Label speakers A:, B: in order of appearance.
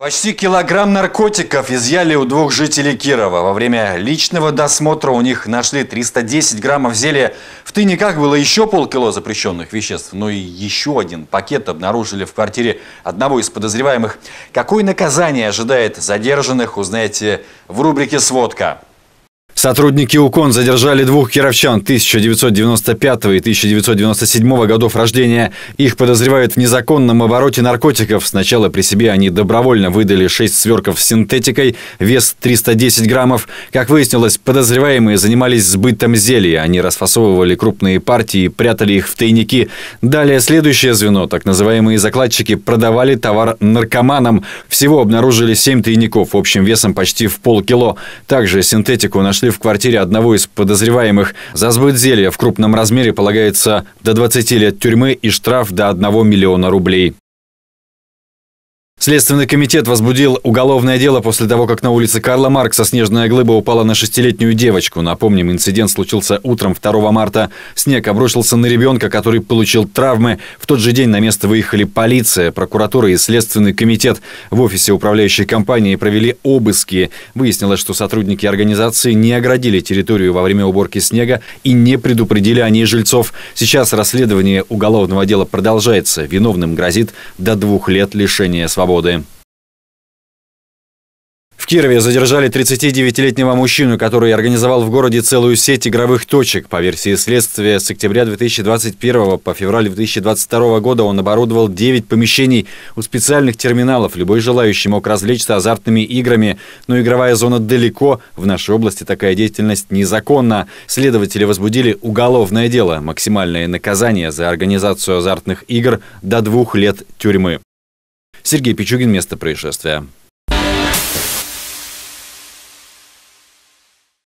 A: Почти килограмм наркотиков изъяли у двух жителей Кирова. Во время личного досмотра у них нашли 310 граммов зелья. В тайниках было еще полкило запрещенных веществ, но и еще один пакет обнаружили в квартире одного из подозреваемых. Какое наказание ожидает задержанных, узнаете в рубрике «Сводка». Сотрудники УКОН задержали двух кировчан 1995 и 1997 годов рождения. Их подозревают в незаконном обороте наркотиков. Сначала при себе они добровольно выдали 6 сверков с синтетикой, вес 310 граммов. Как выяснилось, подозреваемые занимались сбытом зелья. Они расфасовывали крупные партии и прятали их в тайники. Далее следующее звено, так называемые закладчики, продавали товар наркоманам. Всего обнаружили 7 тайников общим весом почти в полкило. Также синтетику нашли если в квартире одного из подозреваемых за сбыт зелья в крупном размере полагается до 20 лет тюрьмы и штраф до 1 миллиона рублей. Следственный комитет возбудил уголовное дело после того, как на улице Карла Маркса снежная глыба упала на шестилетнюю девочку. Напомним, инцидент случился утром 2 марта. Снег обрушился на ребенка, который получил травмы. В тот же день на место выехали полиция, прокуратура и Следственный комитет. В офисе управляющей компании провели обыски. Выяснилось, что сотрудники организации не оградили территорию во время уборки снега и не предупредили о ней жильцов. Сейчас расследование уголовного дела продолжается. Виновным грозит до двух лет лишения свободы заводы. В Кирове задержали 39-летнего мужчину, который организовал в городе целую сеть игровых точек. По версии следствия, с октября 2021 по февраль 2022 года он оборудовал 9 помещений у специальных терминалов. Любой желающий мог развлечься азартными играми, но игровая зона далеко. В нашей области такая деятельность незаконна. Следователи возбудили уголовное дело. Максимальное наказание за организацию азартных игр до двух лет тюрьмы. Сергей Пичугин, место происшествия.